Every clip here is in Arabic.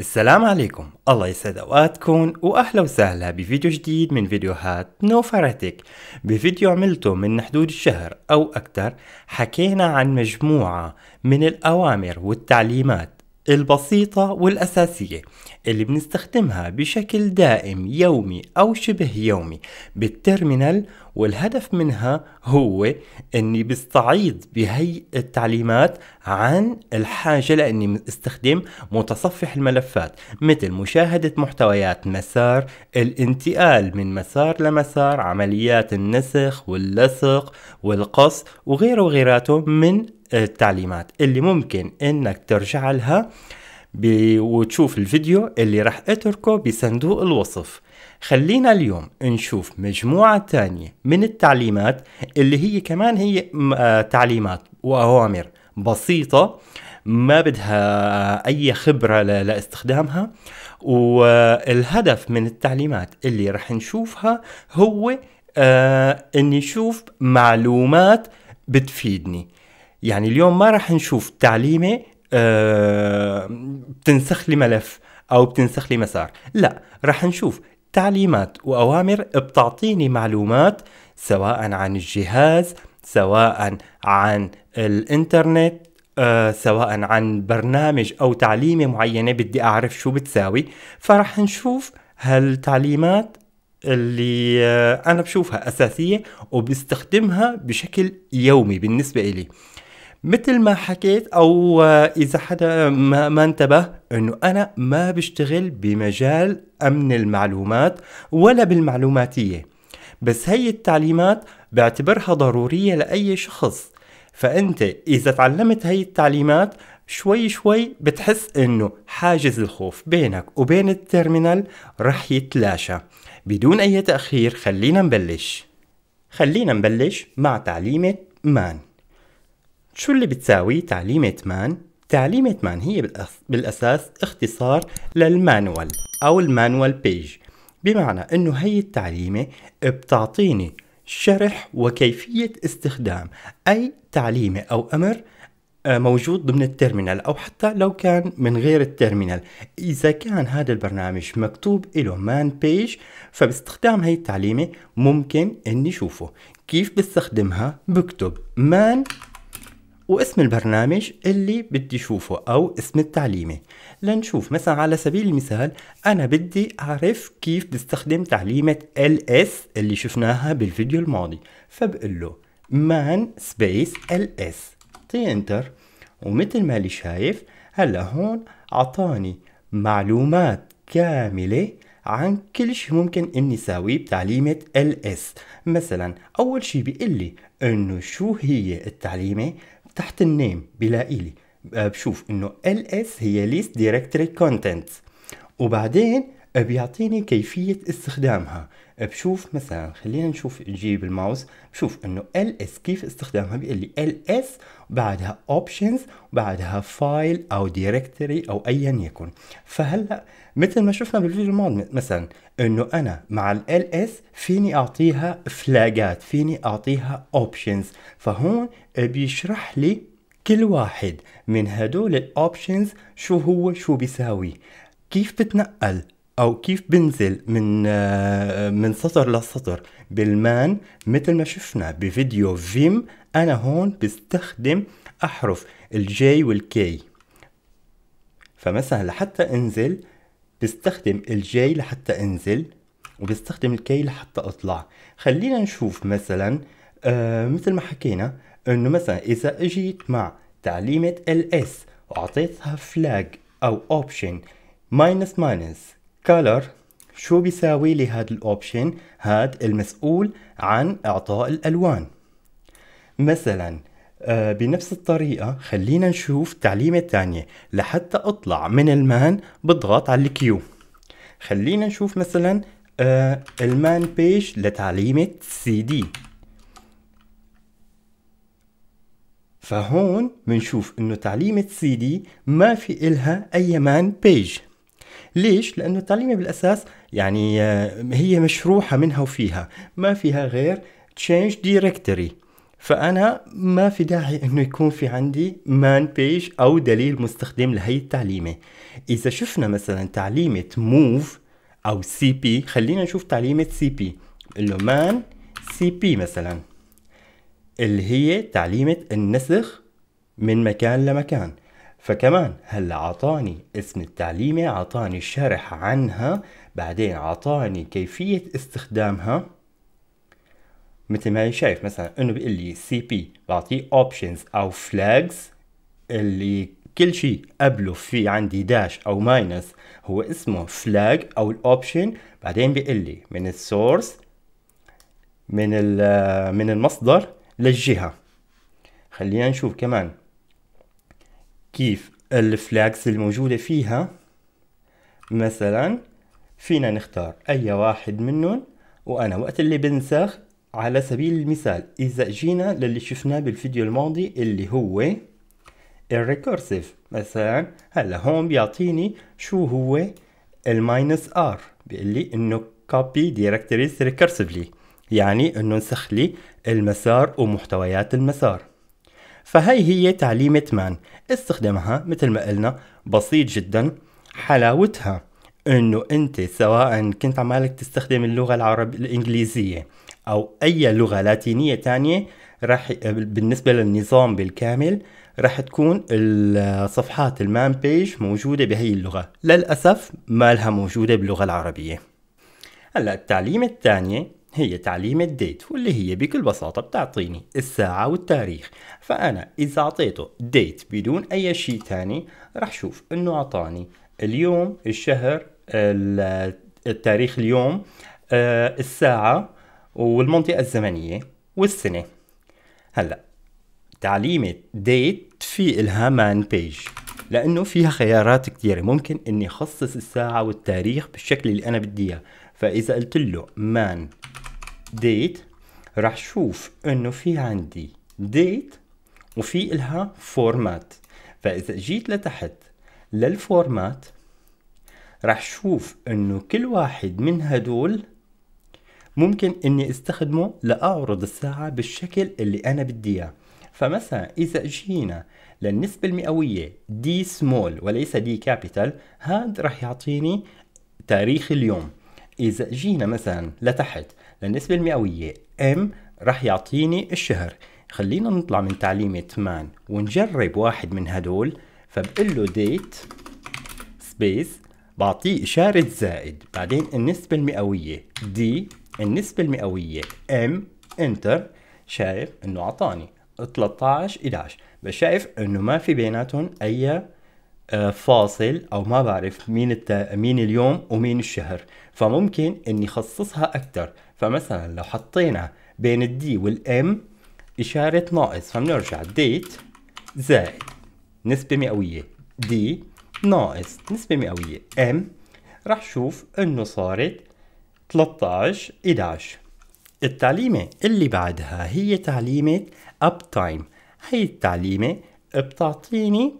السلام عليكم الله يسعد اوقاتكم واهلا وسهلا بفيديو جديد من فيديوهات نوفرتك بفيديو عملته من حدود الشهر او اكثر حكينا عن مجموعه من الاوامر والتعليمات البسيطة والأساسية اللي بنستخدمها بشكل دائم يومي أو شبه يومي بالترمينال والهدف منها هو أني بستعيض بهي التعليمات عن الحاجة لأني استخدم متصفح الملفات مثل مشاهدة محتويات مسار الانتقال من مسار لمسار عمليات النسخ واللصق والقص وغيره وغيراته من التعليمات اللي ممكن انك ترجع لها وتشوف الفيديو اللي راح اتركه بصندوق الوصف خلينا اليوم نشوف مجموعة تانية من التعليمات اللي هي كمان هي آه، تعليمات وأوامر بسيطة ما بدها أي خبرة لاستخدامها والهدف من التعليمات اللي رح نشوفها هو آه، أني أشوف معلومات بتفيدني يعني اليوم ما راح نشوف تعليمه آه، بتنسخ لي ملف او بتنسخ لي مسار لا راح نشوف تعليمات واوامر بتعطيني معلومات سواء عن الجهاز سواء عن الانترنت آه، سواء عن برنامج او تعليمه معينه بدي اعرف شو بتساوي فراح نشوف هالتعليمات اللي آه، أنا بشوفها أساسية وبستخدمها بشكل يومي بالنسبة إلي مثل ما حكيت او اذا حدا ما, ما انتبه انه انا ما بشتغل بمجال امن المعلومات ولا بالمعلوماتيه بس هي التعليمات بعتبرها ضروريه لاي شخص فانت اذا تعلمت هي التعليمات شوي شوي بتحس انه حاجز الخوف بينك وبين التيرمينال رح يتلاشى بدون اي تاخير خلينا نبلش خلينا نبلش مع تعليمه مان شو اللي بتساوي تعليمة مان؟ تعليمة مان هي بالأساس اختصار للمانوال أو المانوال بيج بمعنى أنه هي التعليمة بتعطيني شرح وكيفية استخدام أي تعليمة أو أمر آه، موجود ضمن التيرمينال أو حتى لو كان من غير التيرمينال إذا كان هذا البرنامج مكتوب له مان بيج فباستخدام هي التعليمة ممكن أني أشوفه كيف بستخدمها بكتب مان واسم البرنامج اللي بدي اشوفه او اسم التعليمة لنشوف مثلا على سبيل المثال انا بدي اعرف كيف بستخدم تعليمة ls اللي شفناها بالفيديو الماضي فبقول له man space ls اعطيه انتر ومثل ما اللي شايف هلا هون اعطاني معلومات كاملة عن كل شيء ممكن اني اساويه بتعليمة ls مثلا اول شيء بيقول لي انه شو هي التعليمة تحت النيم بلاقي لي بشوف أه، انه ls هي ليست دايركتري كونتنت وبعدين بيعطيني كيفية استخدامها بشوف مثلا خلينا نشوف نجيب الماوس بشوف انه ls كيف استخدامها بيقول لي ls بعدها options وبعدها فايل او دايركتوري او ايا يكن فهلا مثل ما شفنا بالفيديو الماضي مثلا انه انا مع ال ls فيني اعطيها فلاجات فيني اعطيها options فهون بيشرح لي كل واحد من هدول الاوبشنز شو هو شو بيساوي كيف بتنقل او كيف بنزل من آه، من سطر لسطر بالمان مثل ما شفنا بفيديو فيم انا هون بستخدم احرف الجي والكي فمثلا لحتى انزل بستخدم الجي لحتى انزل وبستخدم الكي لحتى اطلع خلينا نشوف مثلا آه مثل ما حكينا انه مثلا اذا اجيت مع تعليمة الاس واعطيتها فلاج او اوبشن ماينس ماينس color شو بيساوي لي هاد الاوبشن هاد المسؤول عن اعطاء الالوان مثلا آه، بنفس الطريقة خلينا نشوف تعليمة تانية لحتى اطلع من المان بضغط على الكيو خلينا نشوف مثلا آه، المان بيج لتعليمة سي دي فهون بنشوف انه تعليمة سي دي ما في الها اي مان بيج ليش؟ لأنه التعليمية بالأساس يعني آه، هي مشروحة منها وفيها ما فيها غير change directory فأنا ما في داعي أنه يكون في عندي مان بيج أو دليل مستخدم لهي التعليمة إذا شفنا مثلا تعليمة موف أو سي بي خلينا نشوف تعليمة سي بي له مان سي بي مثلا اللي هي تعليمة النسخ من مكان لمكان فكمان هلا عطاني اسم التعليمة عطاني شرح عنها بعدين عطاني كيفية استخدامها مثل ما هي شايف مثلا انه بيقول لي سي بي بعطيه اوبشنز او فلاجز اللي كل شيء قبله في عندي داش او ماينس هو اسمه فلاج او الاوبشن بعدين بيقول لي من السورس من من المصدر للجهه خلينا نشوف كمان كيف الفلاجز الموجودة فيها مثلا فينا نختار أي واحد منهم وأنا وقت اللي بنسخ على سبيل المثال إذا جينا للي شفناه بالفيديو الماضي اللي هو الريكورسيف مثلا هلا هون بيعطيني شو هو الماينس ار بيقول لي انه copy directories recursively يعني انه نسخ لي المسار ومحتويات المسار فهي هي تعليمة مان استخدامها مثل ما قلنا بسيط جدا حلاوتها انه انت سواء كنت عمالك تستخدم اللغة العربية الانجليزية او اي لغة لاتينية تانية رح بالنسبة للنظام بالكامل رح تكون الصفحات المان بيج موجودة بهي اللغة للأسف ما لها موجودة باللغة العربية هلا التعليم الثانية هي تعليم الديت واللي هي بكل بساطة بتعطيني الساعة والتاريخ فأنا إذا أعطيته ديت بدون أي شيء تاني راح شوف إنه أعطاني اليوم الشهر التاريخ اليوم آه، الساعة والمنطقة الزمنية والسنة هلا تعليمة ديت في إلها بيج لأنه فيها خيارات كثيرة ممكن إني أخصص الساعة والتاريخ بالشكل اللي أنا بدي إياه فإذا قلت له مان date راح شوف انه في عندي date وفي إلها فورمات فإذا جيت لتحت للفورمات راح شوف انه كل واحد من هدول ممكن اني استخدمه لاعرض الساعة بالشكل اللي انا بدي اياه فمثلا اذا جينا للنسبة المئوية دي سمول وليس دي كابيتال هاد راح يعطيني تاريخ اليوم اذا جينا مثلا لتحت للنسبة المئوية M راح يعطيني الشهر خلينا نطلع من تعليمة 8 ونجرب واحد من هدول فبقول له date سبيس بعطيه إشارة زائد بعدين النسبة المئوية D النسبة المئوية M انتر شايف انه اعطاني 13 11 بس شايف انه ما في بيناتهم اي آه، فاصل او ما بعرف مين الت... مين اليوم ومين الشهر فممكن اني خصصها اكثر فمثلا لو حطينا بين الدي والام إشارة ناقص فبنرجع ديت زائد نسبة مئوية دي ناقص نسبة مئوية ام رح شوف انه صارت 13 11 التعليمة اللي بعدها هي تعليمة اب تايم هي التعليمة بتعطيني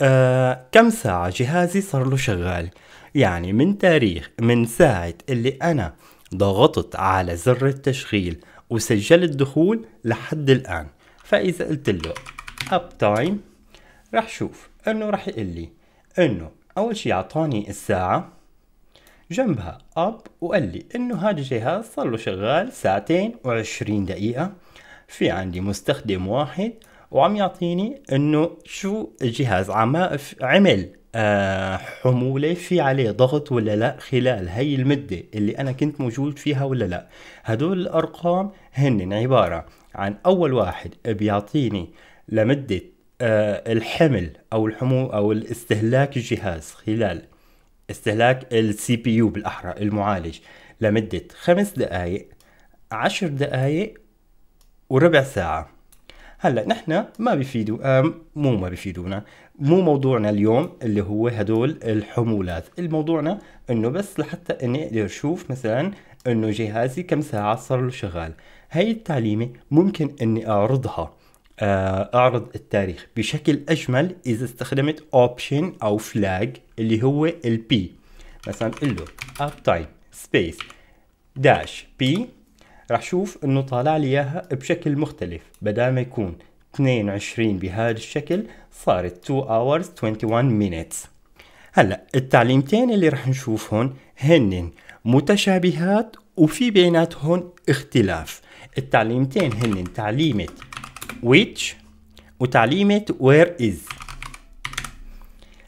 آه كم ساعة جهازي صار له شغال يعني من تاريخ من ساعة اللي أنا ضغطت على زر التشغيل وسجلت دخول لحد الآن فإذا قلت له اب تايم راح شوف انه راح يقول لي انه اول شيء اعطاني الساعه جنبها اب وقال لي انه هذا الجهاز صار له شغال ساعتين وعشرين دقيقه في عندي مستخدم واحد وعم يعطيني انه شو الجهاز عم عمل آه، حمولة في عليه ضغط ولا لا خلال هاي المدة اللي أنا كنت موجود فيها ولا لا هدول الأرقام هن عبارة عن أول واحد بيعطيني لمدة آه، الحمل أو الحمو أو الاستهلاك الجهاز خلال استهلاك السي بي يو بالأحرى المعالج لمدة خمس دقائق عشر دقائق وربع ساعة هلا نحن ما بيفيدوا مو ما بيفيدونا مو موضوعنا اليوم اللي هو هدول الحمولات الموضوعنا انه بس لحتى اني اقدر اشوف مثلا انه جهازي كم ساعه صار له شغال هاي التعليمه ممكن اني اعرضها آه، اعرض التاريخ بشكل اجمل اذا استخدمت اوبشن او فلاج اللي هو البي مثلا قل له اب تايم سبيس داش بي راح شوف انه طالع لي اياها بشكل مختلف بدال ما يكون 22 بهذا الشكل صارت 2 hours 21 minutes هلا التعليمتين اللي راح نشوفهم هن متشابهات وفي بيناتهم اختلاف التعليمتين هن تعليمة which وتعليمة where is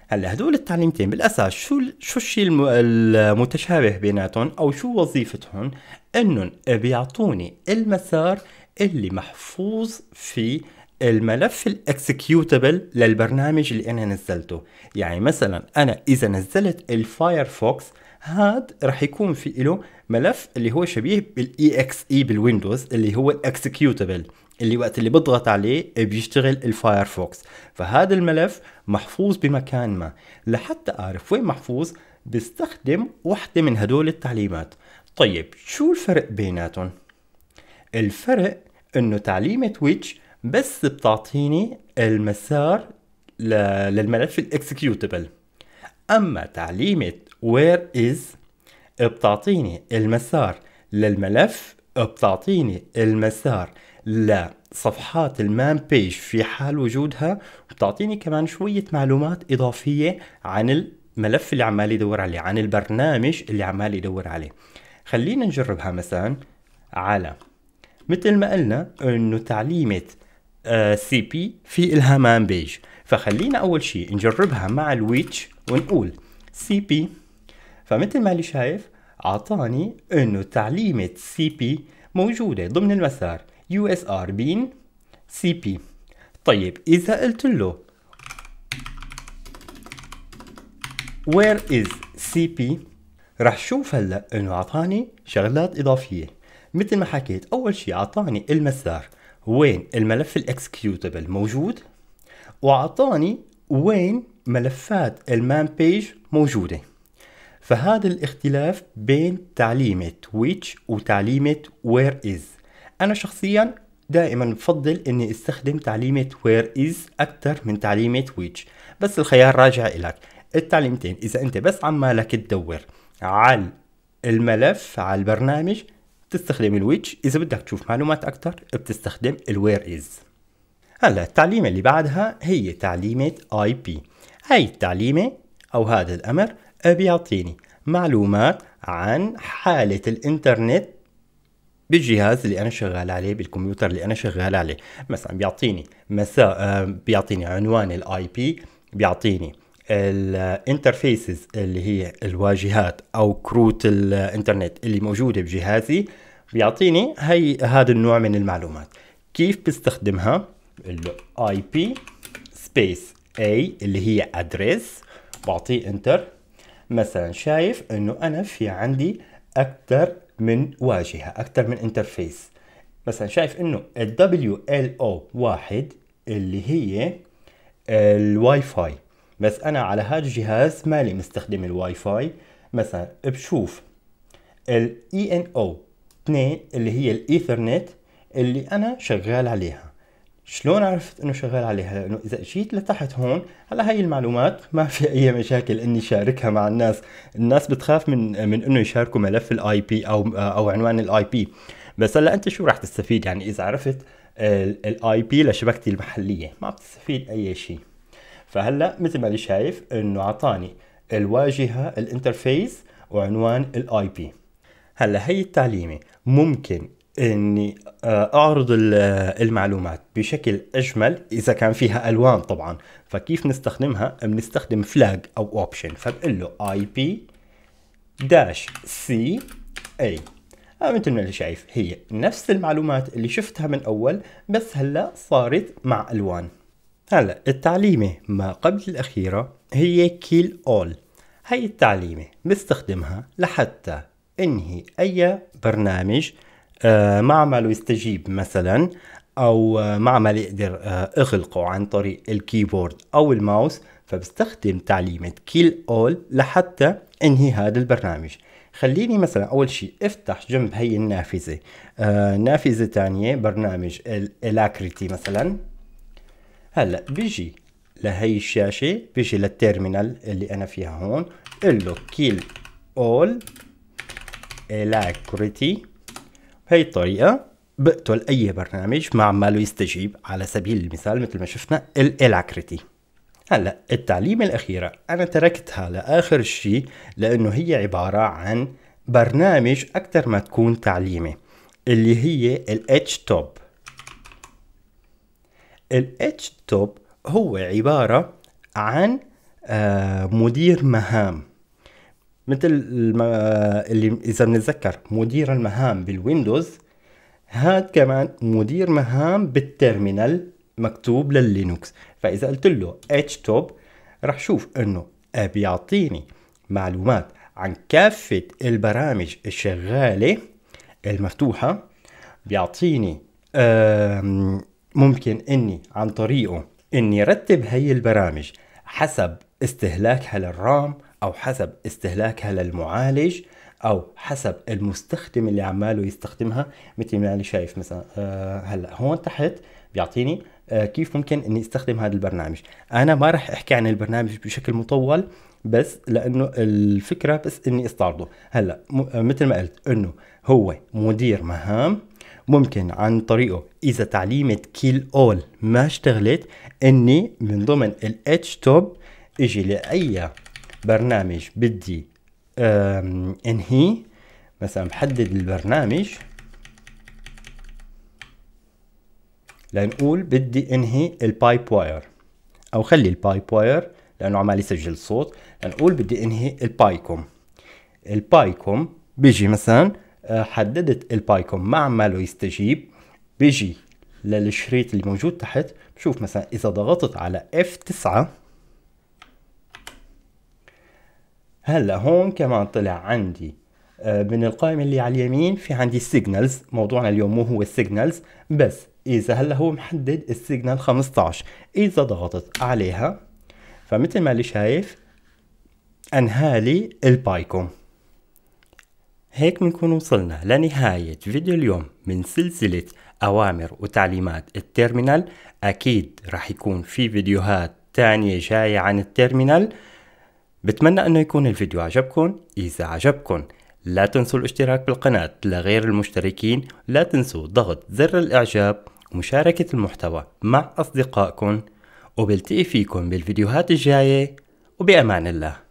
هلا هدول التعليمتين بالاساس شو شو الشيء المتشابه بيناتهم او شو وظيفتهم انهم بيعطوني المسار اللي محفوظ في الملف الاكسكيوتبل للبرنامج اللي انا نزلته يعني مثلا انا اذا نزلت الفايرفوكس هاد راح يكون في له ملف اللي هو شبيه بالاي اكس e اي e بالويندوز اللي هو الاكسكيوتبل اللي وقت اللي بضغط عليه بيشتغل الفايرفوكس فهذا الملف محفوظ بمكان ما لحتى اعرف وين محفوظ بستخدم وحده من هدول التعليمات طيب شو الفرق بيناتهم؟ الفرق انه تعليمة ويتش بس بتعطيني المسار للملف الاكسكيوتبل اما تعليمة وير از بتعطيني المسار للملف بتعطيني المسار لصفحات المان بيج في حال وجودها بتعطيني كمان شوية معلومات إضافية عن الملف اللي عمال يدور عليه عن البرنامج اللي عمال يدور عليه خلينا نجربها مثلا على مثل ما قلنا انه تعليمة آه، سي بي في الها مان بيج فخلينا اول شيء نجربها مع الويتش ونقول سي بي فمثل ما اللي شايف اعطاني انه تعليمة سي بي موجودة ضمن المسار يو اس ار بين سي بي طيب اذا قلت له where is cp رح شوف هلا انه اعطاني شغلات اضافيه مثل ما حكيت اول شيء اعطاني المسار وين الملف الاكسكيوتبل موجود واعطاني وين ملفات المان بيج موجوده فهذا الاختلاف بين تعليمة which وتعليمة where is أنا شخصيا دائما بفضل اني استخدم تعليمة where is اكثر من تعليمة which بس الخيار راجع الك التعليمتين اذا انت بس عمالك تدور على الملف على البرنامج بتستخدم الويتش اذا بدك تشوف معلومات اكثر بتستخدم الوير از هلا التعليمه اللي بعدها هي تعليمه اي بي هاي التعليمه او هذا الامر بيعطيني معلومات عن حاله الانترنت بالجهاز اللي انا شغال عليه بالكمبيوتر اللي انا شغال عليه مثلا بيعطيني مسا... آه، بيعطيني عنوان الاي بي بيعطيني الانترفيسز اللي هي الواجهات او كروت الانترنت اللي موجوده بجهازي بيعطيني هي هذا النوع من المعلومات كيف بستخدمها الاي بي سبيس اي اللي هي ادريس بعطيه انتر مثلا شايف انه انا في عندي اكثر من واجهه اكثر من انترفيس مثلا شايف انه ال WLO واحد اللي هي الواي فاي بس انا على هذا الجهاز مالي مستخدم الواي فاي مثلا بشوف الاي e ان او 2 اللي هي الايثرنت اللي انا شغال عليها شلون عرفت انه شغال عليها لانه اذا جيت لتحت هون هلا هاي المعلومات ما في اي مشاكل اني شاركها مع الناس الناس بتخاف من من انه يشاركوا ملف الاي بي او او عنوان الاي بي بس هلا انت شو راح تستفيد يعني اذا عرفت الاي بي لشبكتي المحليه ما بتستفيد اي شيء فهلا مثل ما اللي شايف انه عطاني الواجهه الانترفيس وعنوان الاي بي هلا هي التعليمه ممكن اني آه، اعرض آه، المعلومات بشكل اجمل اذا كان فيها الوان طبعا فكيف نستخدمها بنستخدم فلاج او اوبشن فبقول له اي بي داش سي اي مثل ما اللي شايف هي نفس المعلومات اللي شفتها من اول بس هلا صارت مع الوان هلا التعليمة ما قبل الأخيرة هي كيل أول هاي التعليمة بستخدمها لحتى انهي اي برنامج آه، معمله يستجيب مثلا او آه، معمل اقدر آه، اغلقه عن طريق الكيبورد او الماوس فبستخدم تعليمة كيل اول لحتى انهي هذا البرنامج خليني مثلا اول شيء افتح جنب هي النافذة نافذة تانية برنامج الاكريتي مثلا هلا بيجي لهي الشاشة بيجي للتيرمينال اللي أنا فيها هون قل له كيل أول electricity بهي الطريقة بقتل أي برنامج ما عماله يستجيب على سبيل المثال مثل ما شفنا الإلاكريتي هلا التعليم الأخيرة أنا تركتها لآخر شيء لأنه هي عبارة عن برنامج أكثر ما تكون تعليمي اللي هي الاتش توب الاتش توب هو عبارة عن آه، مدير مهام مثل آه، اللي اذا بنتذكر مدير المهام بالويندوز هاد كمان مدير مهام بالتيرمينال مكتوب لللينوكس فاذا قلت له اتش توب رح شوف انه بيعطيني معلومات عن كافة البرامج الشغالة المفتوحة بيعطيني ممكن اني عن طريقه اني رتب هي البرامج حسب استهلاكها للرام او حسب استهلاكها للمعالج او حسب المستخدم اللي عماله يستخدمها مثل ما انا شايف مثلا آه هلا هون تحت بيعطيني آه كيف ممكن اني استخدم هذا البرنامج انا ما راح احكي عن البرنامج بشكل مطول بس لانه الفكره بس اني استعرضه هلا آه، مثل ما قلت انه هو مدير مهام ممكن عن طريقه اذا تعليمة كيل اول ما اشتغلت اني من ضمن الاتش توب اجي لاي برنامج بدي انهيه مثلا بحدد البرنامج لنقول بدي انهي البايب واير او خلي البايب واير لانه عمال يسجل صوت لنقول بدي انهي البايكوم البايكوم بيجي مثلا حددت البايكون مع ما عماله يستجيب بيجي للشريط اللي موجود تحت بشوف مثلا اذا ضغطت على F9 هلا هون كمان طلع عندي آه، من القائمة اللي على اليمين في عندي سيجنالز موضوعنا اليوم مو هو السيجنالز بس إذا هلا هو محدد السيجنال 15 إذا ضغطت عليها فمثل ما اللي شايف أنهالي البايكوم هيك بنكون وصلنا لنهاية فيديو اليوم من سلسلة أوامر وتعليمات التيرمينال أكيد رح يكون في فيديوهات تانية جاية عن التيرمينال بتمنى أنه يكون الفيديو عجبكم إذا عجبكم لا تنسوا الاشتراك بالقناة لغير المشتركين لا تنسوا ضغط زر الإعجاب ومشاركة المحتوى مع أصدقائكم وبلتقي فيكم بالفيديوهات الجاية وبأمان الله